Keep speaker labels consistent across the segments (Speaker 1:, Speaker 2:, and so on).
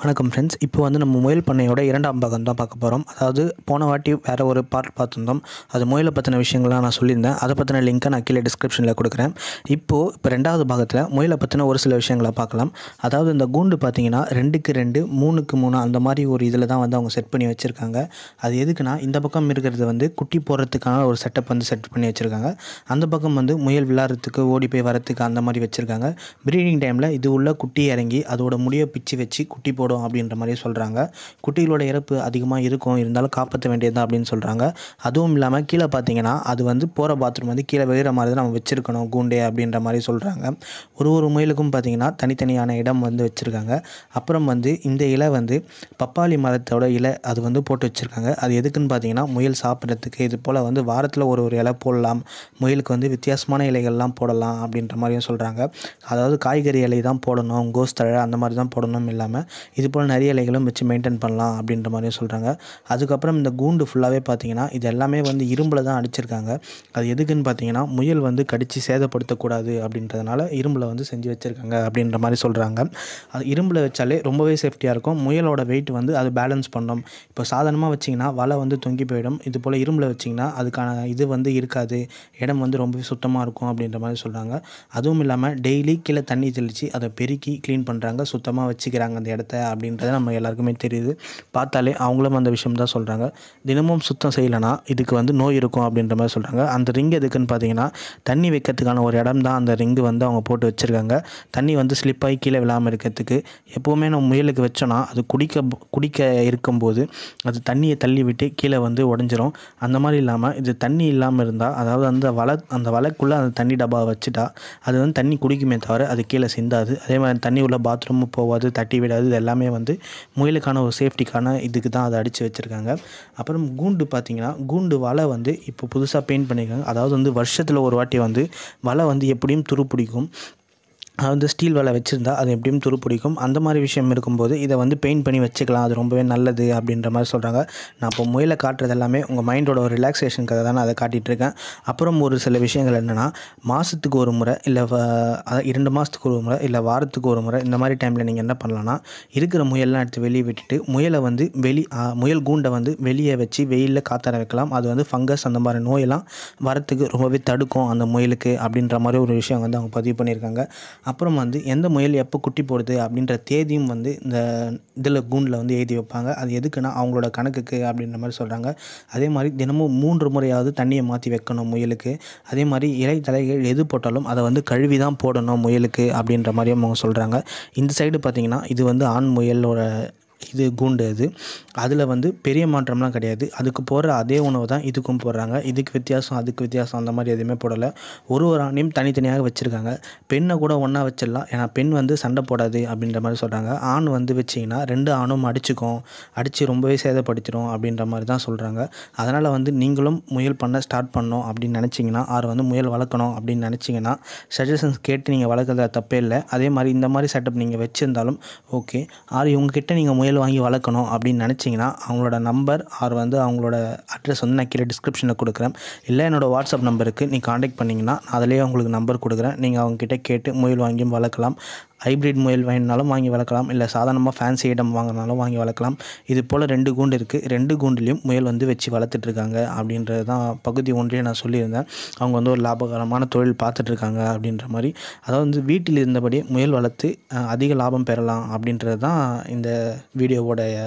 Speaker 1: வணக்கம் ஃப்ரெண்ட்ஸ் இப்போ வந்து நம்ம முயல் பண்ணையோட இரண்டாம் பாகம் தான் பார்க்க போகிறோம் அதாவது போன வாட்டி வேறு ஒரு பார்ட் பார்த்துருந்தோம் அது முயலை பற்றின விஷயங்கள்லாம் நான் சொல்லியிருந்தேன் அதை பற்றின லிங்க்கை நான் கீழே டிஸ்கிரிப்ஷனில் கொடுக்குறேன் இப்போது இப்போ ரெண்டாவது பாகத்தில் முயலை பற்றின ஒரு சில விஷயங்களை பார்க்கலாம் அதாவது இந்த கூண்டு பார்த்தீங்கன்னா ரெண்டுக்கு ரெண்டு மூணுக்கு மூணு அந்த மாதிரி ஒரு இதில் தான் வந்து அவங்க செட் பண்ணி வச்சுருக்காங்க அது எதுக்குன்னா இந்த பக்கம் இருக்கிறது வந்து குட்டி போடுறதுக்கான ஒரு செட்டப் வந்து செட் பண்ணி வச்சுருக்காங்க அந்த பக்கம் வந்து முயல் விளாட்றதுக்கு ஓடி போய் வரத்துக்கு அந்த மாதிரி வச்சுருக்காங்க ப்ரீடிங் டைமில் இது உள்ள குட்டி இறங்கி அதோட முடியை பிச்சு வச்சு குட்டி போட போடும் அப்படின்ற மாதிரியே சொல்கிறாங்க குட்டிகளோட இறப்பு அதிகமாக இருக்கும் இருந்தாலும் காப்பாற்ற வேண்டியது தான் அப்படின்னு சொல்கிறாங்க அதுவும் இல்லாமல் கீழே பார்த்தீங்கன்னா அது வந்து போகிற பாத்ரூம் வந்து கீழே விழுகிற மாதிரி தான் நம்ம வச்சுருக்கணும் கூண்டே அப்படின்ற மாதிரி சொல்கிறாங்க ஒரு ஒரு முயலுக்கும் பார்த்திங்கன்னா தனித்தனியான இடம் வந்து வச்சுருக்காங்க அப்புறம் வந்து இந்த இலை வந்து பப்பாளி மரத்தோட இலை அது வந்து போட்டு வச்சுருக்காங்க அது எதுக்குன்னு பார்த்தீங்கன்னா முயல் சாப்பிட்றதுக்கு இது போல் வந்து வாரத்தில் ஒரு ஒரு இலை போடலாம் முயலுக்கு வந்து வித்தியாசமான இலைகள்லாம் போடலாம் அப்படின்ற மாதிரியும் சொல்கிறாங்க அதாவது காய்கறி இலை தான் போடணும் கோஸ்தழை அந்த மாதிரி தான் போடணும் இல்லாமல் இது போல் நிறைய இலைகளும் வச்சு மெயின்டைன் பண்ணலாம் அப்படின்ற மாதிரியும் சொல்கிறாங்க அதுக்கப்புறம் இந்த கூண்டு ஃபுல்லாகவே பார்த்தீங்கன்னா இது எல்லாமே வந்து இரும்பில் தான் அடிச்சிருக்காங்க அது எதுக்குன்னு பார்த்தீங்கன்னா முயல் வந்து கடித்து சேதப்படுத்தக்கூடாது அப்படின்றதுனால இரும்பில் வந்து செஞ்சு வச்சுருக்காங்க அப்படின்ற மாதிரி சொல்கிறாங்க அது இரும்பில் வச்சாலே ரொம்பவே சேஃப்டியாக இருக்கும் முயலோட வெயிட் வந்து அது பேலன்ஸ் பண்ணும் இப்போ சாதாரணமாக வச்சிங்கன்னா வலை வந்து தொங்கி போயிடும் இது போல் இரும்பில் வச்சிங்கன்னா அதுக்கான இது வந்து இருக்காது இடம் வந்து ரொம்பவே சுத்தமாக இருக்கும் அப்படின்ற மாதிரி சொல்கிறாங்க அதுவும் இல்லாமல் டெய்லி கீழே தண்ணி தெளித்து அதை பெருக்கி க்ளீன் பண்ணுறாங்க சுத்தமாக வச்சுக்கிறாங்க அந்த இடத்த அப்படின்றத நம்ம எல்லாருக்குமே தெரியுது பார்த்தாலே அவங்களும் அந்த விஷயம் தான் சொல்கிறாங்க தினமும் சுத்தம் செய்யலைன்னா இதுக்கு வந்து நோய் இருக்கும் அப்படின்ற மாதிரி சொல்கிறாங்க அந்த ரிங் எதுக்குன்னு பார்த்தீங்கன்னா தண்ணி வைக்கிறதுக்கான ஒரு இடம் தான் அந்த ரிங்கு வந்து அவங்க போட்டு வச்சுருக்காங்க தண்ணி வந்து ஸ்லிப்பாகி கீழே விழாமல் இருக்கிறதுக்கு எப்போவுமே நம்ம முயலுக்கு வச்சோன்னா அது குடிக்க குடிக்க இருக்கும்போது அது தண்ணியை தள்ளி விட்டு கீழே வந்து உடஞ்சிரும் அந்த மாதிரி இல்லாமல் இது தண்ணி இல்லாமல் இருந்தால் அதாவது அந்த வலை அந்த வலைக்குள்ளே அந்த தண்ணி டப்பா வச்சுட்டா அது வந்து தண்ணி குடிக்குமே தவிர அது கீழே சிந்தாது அதே மாதிரி தண்ணி உள்ள பாத்ரூமும் போகாது தட்டி விடாது இது எல்லாமே வந்து முயலுக்கான ஒரு சேஃப்டிக்கான இதுக்கு தான் அதை அடித்து வச்சுருக்காங்க அப்புறம் கூண்டு பார்த்திங்கன்னா கூண்டு வலை வந்து இப்போ புதுசாக பெயிண்ட் பண்ணியிருக்காங்க அதாவது வந்து வருஷத்தில் ஒரு வாட்டி வந்து வலை வந்து எப்படியும் துரு பிடிக்கும் வந்து ஸ்டீல் வலை வச்சுருந்தா அது எப்படியும் துரு பிடிக்கும் அந்த மாதிரி விஷயம் இருக்கும்போது இதை வந்து பெயிண்ட் பண்ணி வச்சுக்கலாம் அது ரொம்பவே நல்லது அப்படின்ற மாதிரி சொல்கிறாங்க நான் இப்போ முயலை காட்டுறது எல்லாமே உங்கள் மைண்டோட ஒரு ரிலாக்ஸேஷனுக்காக தான் அதை காட்டிகிட்ருக்கேன் அப்புறம் ஒரு சில விஷயங்கள் என்னென்னா மாதத்துக்கு ஒரு முறை இல்லை இரண்டு மாதத்துக்கு ஒரு முறை இல்லை வாரத்துக்கு ஒரு முறை இந்த மாதிரி டைமில் நீங்கள் என்ன பண்ணலான்னா இருக்கிற முயல்லாம் எடுத்து வெளியே விட்டுட்டு முயலை வந்து வெளி முயல் கூண்டை வந்து வெளியே வச்சு வெயிலில் காத்தர வைக்கலாம் அது வந்து ஃபங்கஸ் அந்த மாதிரி நோயெல்லாம் வரத்துக்கு ரொம்பவே தடுக்கும் அந்த முயலுக்கு அப்படின்ற மாதிரி ஒரு விஷயம் வந்து அவங்க பதிவு பண்ணியிருக்காங்க அப்புறம் வந்து எந்த முயல் எப்போ குட்டி போடுது அப்படின்ற தேதியும் வந்து இந்த இதில் கூண்டில் வந்து எழுதி வைப்பாங்க அது எதுக்குன்னா அவங்களோட கணக்குக்கு அப்படின்ற மாதிரி சொல்கிறாங்க அதே மாதிரி தினமும் மூன்று முறையாவது தண்ணியை மாற்றி வைக்கணும் முயலுக்கு அதே மாதிரி இலை தலைகள் எது போட்டாலும் அதை வந்து கழுவி தான் போடணும் முயலுக்கு அப்படின்ற மாதிரியும் அவங்க சொல்கிறாங்க இந்த சைடு பார்த்திங்கன்னா இது வந்து ஆண் முயலோட இது கூண்டு அது அதில் வந்து பெரிய மாற்றம்லாம் கிடையாது அதுக்கு போடுற அதே உணவு தான் இதுக்கும் போடுறாங்க இதுக்கு வித்தியாசம் அதுக்கு வித்தியாசம் அந்த மாதிரி எதுவுமே போடலை ஒரு ஒரு ஆணையும் தனித்தனியாக வச்சுருக்காங்க பெண்ணை கூட ஒன்றா வச்சிடலாம் ஏன்னா பெண் வந்து சண்டை போடாது அப்படின்ற மாதிரி சொல்கிறாங்க ஆண் வந்து வச்சிங்கன்னா ரெண்டு ஆணும் அடிச்சுக்கும் அடித்து ரொம்பவே சேதப்படுத்திடும் அப்படின்ற மாதிரி தான் சொல்கிறாங்க அதனால் வந்து நீங்களும் முயல் பண்ண ஸ்டார்ட் பண்ணோம் அப்படின்னு நினச்சிங்கன்னா ஆறு வந்து முயல் வளர்க்கணும் அப்படின்னு நினச்சிங்கன்னா சஜஷன்ஸ் கேட்டு நீங்கள் வளர்க்குறத தப்பே இல்லை அதே மாதிரி இந்த மாதிரி செட்டப் நீங்கள் வச்சுருந்தாலும் ஓகே ஆறு இவங்ககிட்ட நீங்கள் முயல் வாங்கி வளர்க்கணும் அப்படின்னு நினச்சிங்கன்னா அவங்களோட நம்பர் ஆர் வந்து அவங்களோட அட்ரஸ் வந்து நான் கீழே டிஸ்கிரிப்ஷனில் கொடுக்குறேன் இல்லை என்னோடய வாட்ஸ்அப் நம்பருக்கு நீ காண்டாக்ட் பண்ணிங்கன்னா அதிலேயே உங்களுக்கு நம்பர் கொடுக்குறேன் நீங்கள் அவங்கக்கிட்ட கேட்டு முயல் வாங்கியும் வளர்க்கலாம் ஹைப்ரிட் முயல் வேணுனாலும் வாங்கி வளர்க்கலாம் இல்லை சாதாரணமாக ஃபேன்சி ஐட்டம் வாங்கினாலும் வாங்கி வளர்க்கலாம் இது போல் ரெண்டு கூண்டு இருக்குது ரெண்டு கூண்டுலேயும் முயல் வந்து வச்சு வளர்த்துட்ருக்காங்க அப்படின்றது தான் பகுதி ஒன்றிய நான் சொல்லியிருந்தேன் அவங்க வந்து ஒரு லாபகரமான தொழில் பார்த்துட்ருக்காங்க அப்படின்ற மாதிரி அதாவது வந்து வீட்டில் இருந்தபடியே முயல் வளர்த்து அதிக லாபம் பெறலாம் அப்படின்றது தான் இந்த வீடியோவோடைய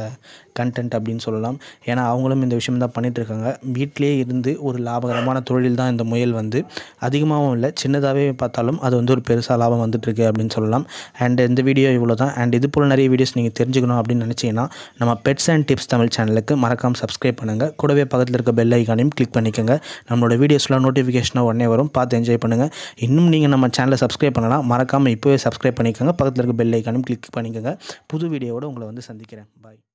Speaker 1: கண்டென்ட் அப்படின்னு சொல்லலாம் ஏன்னா அவங்களும் இந்த விஷயம் தான் பண்ணிகிட்ருக்காங்க வீட்டிலே இருந்து ஒரு லாபகரமான தொழில் தான் இந்த முயல் வந்து அதிகமாகவும் இல்லை சின்னதாகவே பார்த்தாலும் அது வந்து ஒரு பெருசாக லாபம் வந்துட்டுருக்கு அப்படின்னு சொல்லலாம் அண்ட் இந்த வீடியோ இவ்வளோ தான் அண்ட் இது போல் நிறைய வீடியோஸ் நீங்கள் தெரிஞ்சுக்கணும் அப்படின்னு நினச்சிங்கன்னா நம்ம பெட்ஸ் அண்ட் டிப்ஸ் தமிழ் சேனலுக்கு மறக்காமல் சப்ஸ்கிரைப் பண்ணுங்கள் கூடவே பக்கத்தில் இருக்க பெல் ஐக்கானையும் கிளிக் பண்ணிக்கோங்க நம்மளோட வீடியோஸ்லாம் நோட்டிஃபிகேஷனாக உடனே வரும் பார்த்து என்ஜாய் பண்ணுங்கள் இன்னும் நீங்கள் நம்ம சேனலை சப்ஸ்கிரைப் பண்ணலாம் மறக்காமல் இப்போவே சப்ஸ்கிரைப் பண்ணிக்கோங்க பக்கத்தில் இருக்க பெல் ஐக்கானையும் கிளிக் பண்ணிக்கோங்க புது வீடியோவோட உங்களை வந்து சந்திக்கிறேன் பாய்